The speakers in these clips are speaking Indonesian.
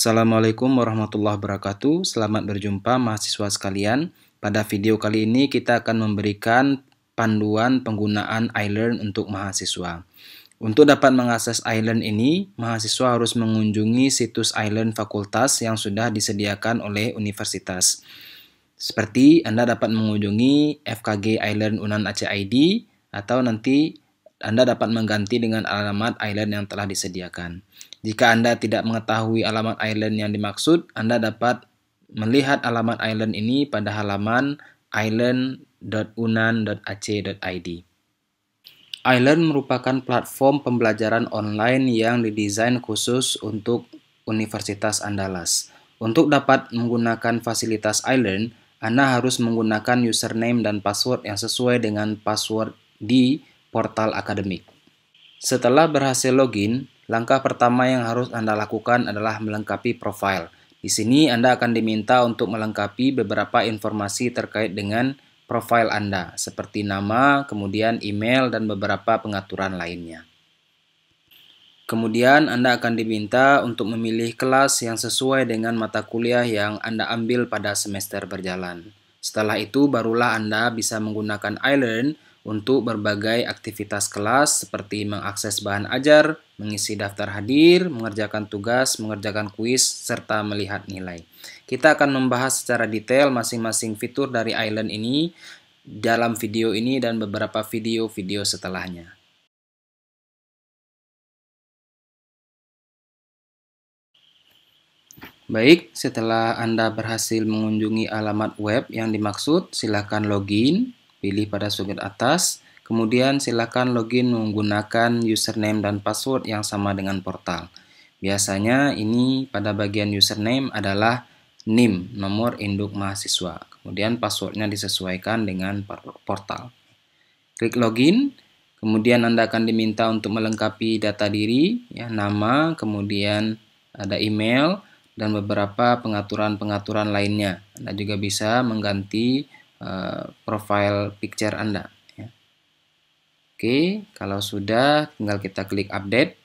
Assalamualaikum warahmatullahi wabarakatuh. Selamat berjumpa mahasiswa sekalian. Pada video kali ini kita akan memberikan panduan penggunaan iLearn untuk mahasiswa. Untuk dapat mengakses iLearn ini, mahasiswa harus mengunjungi situs iLearn fakultas yang sudah disediakan oleh universitas. Seperti Anda dapat mengunjungi FKG iLearn Unan ID atau nanti anda dapat mengganti dengan alamat island yang telah disediakan. Jika Anda tidak mengetahui alamat island yang dimaksud, Anda dapat melihat alamat island ini pada halaman island.unan.ac.id. Island merupakan platform pembelajaran online yang didesain khusus untuk Universitas Andalas. Untuk dapat menggunakan fasilitas Island, Anda harus menggunakan username dan password yang sesuai dengan password di portal akademik. Setelah berhasil login, langkah pertama yang harus Anda lakukan adalah melengkapi profil. Di sini Anda akan diminta untuk melengkapi beberapa informasi terkait dengan profil Anda, seperti nama, kemudian email, dan beberapa pengaturan lainnya. Kemudian Anda akan diminta untuk memilih kelas yang sesuai dengan mata kuliah yang Anda ambil pada semester berjalan. Setelah itu barulah Anda bisa menggunakan iLearn untuk berbagai aktivitas kelas seperti mengakses bahan ajar, mengisi daftar hadir, mengerjakan tugas, mengerjakan kuis, serta melihat nilai. Kita akan membahas secara detail masing-masing fitur dari Island ini dalam video ini dan beberapa video-video setelahnya. Baik, setelah Anda berhasil mengunjungi alamat web yang dimaksud, silakan login. Pilih pada sudut atas, kemudian silakan login menggunakan username dan password yang sama dengan portal. Biasanya ini pada bagian username adalah NIM, nomor induk mahasiswa. Kemudian passwordnya disesuaikan dengan portal. Klik login, kemudian Anda akan diminta untuk melengkapi data diri, ya, nama, kemudian ada email, dan beberapa pengaturan-pengaturan lainnya. Anda juga bisa mengganti Eh, profile picture Anda. Ya. Oke, kalau sudah tinggal kita klik update.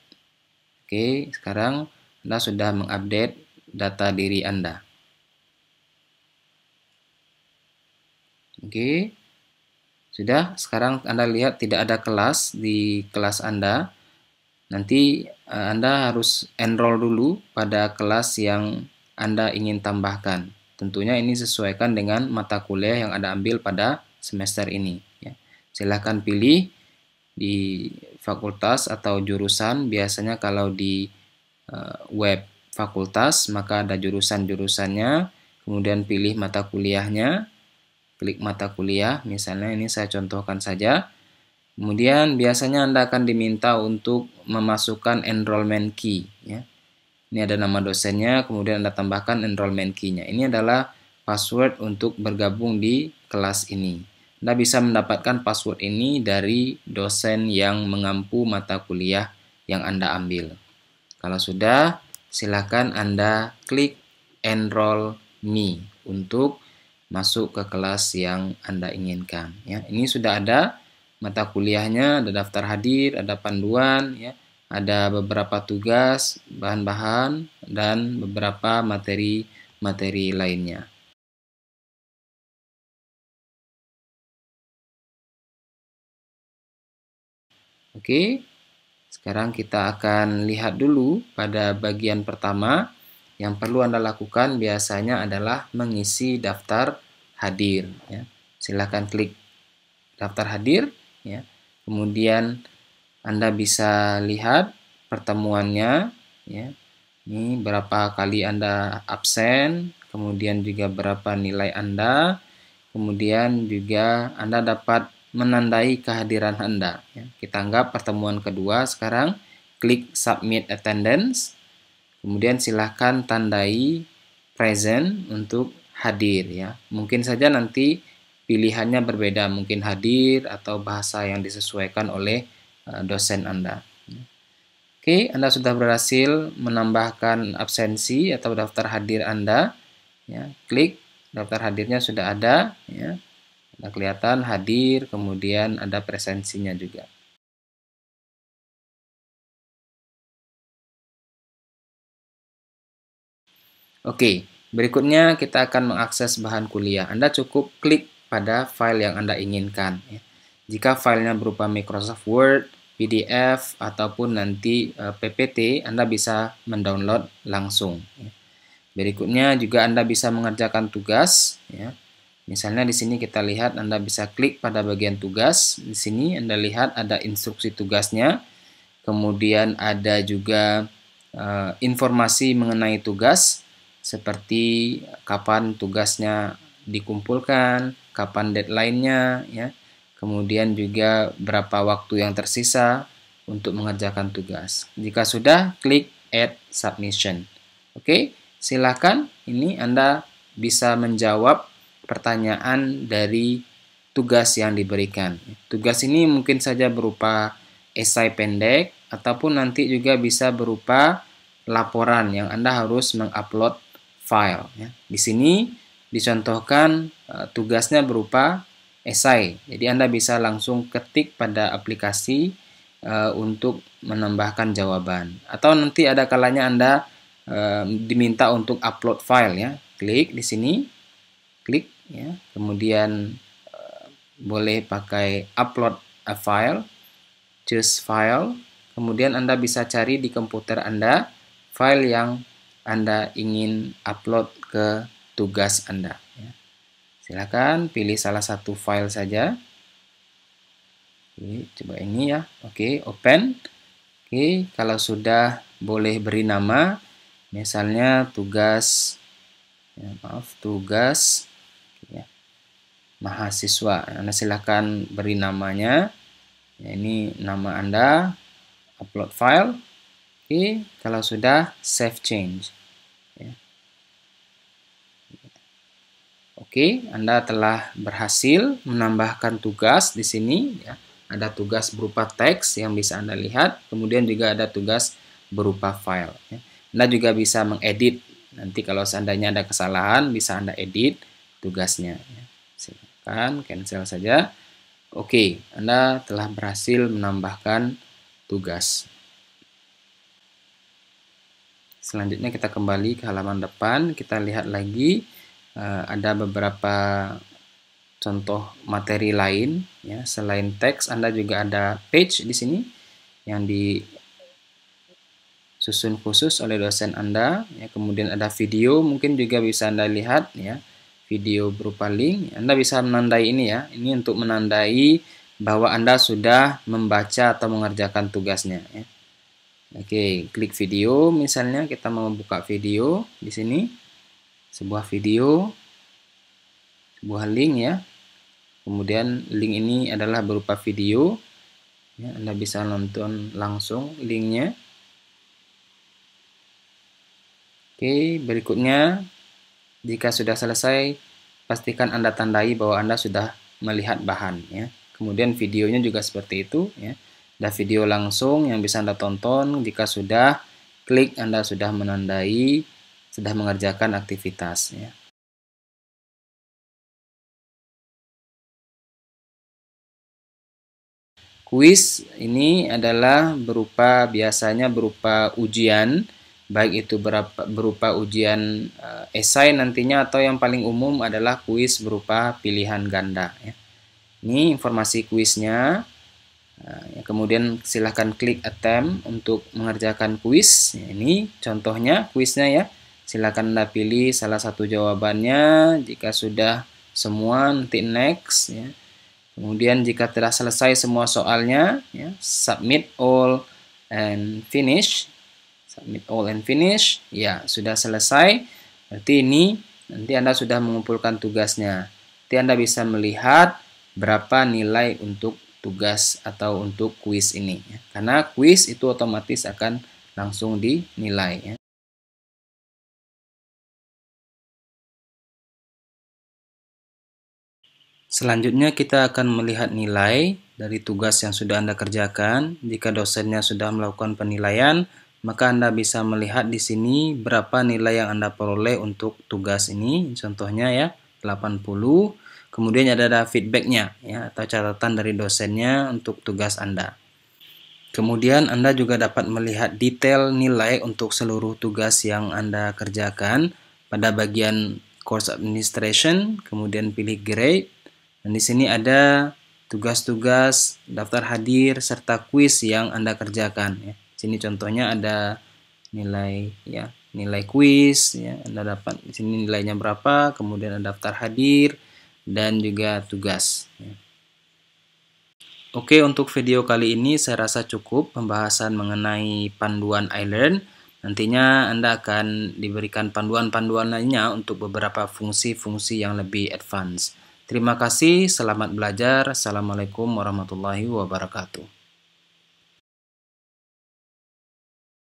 Oke, sekarang Anda sudah mengupdate data diri Anda. Oke, sudah. Sekarang Anda lihat tidak ada kelas di kelas Anda. Nanti eh, Anda harus enroll dulu pada kelas yang Anda ingin tambahkan. Tentunya ini sesuaikan dengan mata kuliah yang Anda ambil pada semester ini. Ya. Silahkan pilih di fakultas atau jurusan. Biasanya kalau di uh, web fakultas, maka ada jurusan-jurusannya. Kemudian pilih mata kuliahnya. Klik mata kuliah. Misalnya ini saya contohkan saja. Kemudian biasanya Anda akan diminta untuk memasukkan enrollment key. Ya ini ada nama dosennya, kemudian Anda tambahkan enrollment key-nya. Ini adalah password untuk bergabung di kelas ini. Anda bisa mendapatkan password ini dari dosen yang mengampu mata kuliah yang Anda ambil. Kalau sudah, silakan Anda klik enroll me untuk masuk ke kelas yang Anda inginkan. Ya, ini sudah ada mata kuliahnya, ada daftar hadir, ada panduan, ya ada beberapa tugas, bahan-bahan, dan beberapa materi-materi lainnya. Oke, sekarang kita akan lihat dulu pada bagian pertama. Yang perlu Anda lakukan biasanya adalah mengisi daftar hadir. Ya. Silahkan klik daftar hadir. Ya. Kemudian anda bisa lihat pertemuannya ya. Ini berapa kali Anda absen, kemudian juga berapa nilai Anda, kemudian juga Anda dapat menandai kehadiran Anda. Ya. Kita anggap pertemuan kedua sekarang klik submit attendance, kemudian silahkan tandai present untuk hadir ya. Mungkin saja nanti pilihannya berbeda, mungkin hadir atau bahasa yang disesuaikan oleh Eh, dosen Anda. Oke, Anda sudah berhasil menambahkan absensi atau daftar hadir Anda. Ya, klik daftar hadirnya sudah ada. Ya. Anda kelihatan hadir, kemudian ada presensinya juga. Oke, berikutnya kita akan mengakses bahan kuliah. Anda cukup klik pada file yang Anda inginkan. Ya. Jika filenya berupa Microsoft Word, PDF ataupun nanti eh, PPT Anda bisa mendownload langsung. Ya. Berikutnya juga Anda bisa mengerjakan tugas. Ya. Misalnya di sini kita lihat Anda bisa klik pada bagian tugas. Di sini Anda lihat ada instruksi tugasnya. Kemudian ada juga eh, informasi mengenai tugas seperti kapan tugasnya dikumpulkan, kapan deadline-nya ya kemudian juga berapa waktu yang tersisa untuk mengerjakan tugas. Jika sudah, klik Add Submission. Oke, silakan. ini Anda bisa menjawab pertanyaan dari tugas yang diberikan. Tugas ini mungkin saja berupa esai pendek, ataupun nanti juga bisa berupa laporan yang Anda harus mengupload file. Ya. Di sini dicontohkan eh, tugasnya berupa esai. Jadi Anda bisa langsung ketik pada aplikasi e, untuk menambahkan jawaban. Atau nanti ada kalanya Anda e, diminta untuk upload file ya. Klik di sini. Klik ya. Kemudian e, boleh pakai upload a file, choose file. Kemudian Anda bisa cari di komputer Anda file yang Anda ingin upload ke tugas Anda. Ya. Silakan pilih salah satu file saja. Oke, coba ini ya. Oke, open. Oke, kalau sudah boleh beri nama, misalnya tugas, ya, maaf, tugas ya, mahasiswa. Anda silahkan beri namanya. Ya, ini nama Anda, upload file. Oke, kalau sudah, save change. Oke, Anda telah berhasil menambahkan tugas di sini. Ya. Ada tugas berupa teks yang bisa Anda lihat, kemudian juga ada tugas berupa file. Ya. Anda juga bisa mengedit. Nanti kalau seandainya ada kesalahan, bisa Anda edit tugasnya. Ya. Silakan cancel saja. Oke, Anda telah berhasil menambahkan tugas. Selanjutnya kita kembali ke halaman depan, kita lihat lagi Eh, ada beberapa contoh materi lain ya selain teks Anda juga ada page di sini yang disusun khusus oleh dosen Anda ya kemudian ada video mungkin juga bisa Anda lihat ya video berupa link Anda bisa menandai ini ya ini untuk menandai bahwa Anda sudah membaca atau mengerjakan tugasnya ya. Oke klik video misalnya kita mau buka video di sini sebuah video, sebuah link ya. Kemudian link ini adalah berupa video. Ya, Anda bisa nonton langsung linknya. Oke, berikutnya jika sudah selesai, pastikan Anda tandai bahwa Anda sudah melihat bahan. Ya. Kemudian videonya juga seperti itu. Ya. Ada video langsung yang bisa Anda tonton. Jika sudah, klik Anda sudah menandai sudah mengerjakan aktivitas ya. Kuis ini adalah berupa biasanya berupa ujian baik itu berapa, berupa ujian uh, esai nantinya atau yang paling umum adalah kuis berupa pilihan ganda ya. Ini informasi kuisnya. Uh, kemudian silahkan klik attempt untuk mengerjakan kuis. ini contohnya kuisnya ya silakan anda pilih salah satu jawabannya. Jika sudah semua nanti next ya. Kemudian jika telah selesai semua soalnya ya, submit all and finish. Submit all and finish. Ya, sudah selesai. Berarti ini nanti Anda sudah mengumpulkan tugasnya. Nanti Anda bisa melihat berapa nilai untuk tugas atau untuk kuis ini. Ya. Karena kuis itu otomatis akan langsung dinilai. Ya. Selanjutnya kita akan melihat nilai dari tugas yang sudah Anda kerjakan. Jika dosennya sudah melakukan penilaian, maka Anda bisa melihat di sini berapa nilai yang Anda peroleh untuk tugas ini. Contohnya ya, 80. Kemudian ada, ada feedbacknya ya, atau catatan dari dosennya untuk tugas Anda. Kemudian Anda juga dapat melihat detail nilai untuk seluruh tugas yang Anda kerjakan pada bagian course administration, kemudian pilih grade, dan di sini ada tugas-tugas, daftar hadir, serta kuis yang Anda kerjakan. Ya. Di sini contohnya ada nilai ya nilai kuis ya Anda dapat di sini nilainya berapa kemudian ada daftar hadir dan juga tugas ya. Oke untuk video kali ini saya rasa cukup pembahasan mengenai panduan iLearn nantinya Anda akan diberikan panduan-panduan lainnya untuk beberapa fungsi-fungsi yang lebih advance Terima kasih, selamat belajar. Assalamualaikum warahmatullahi wabarakatuh.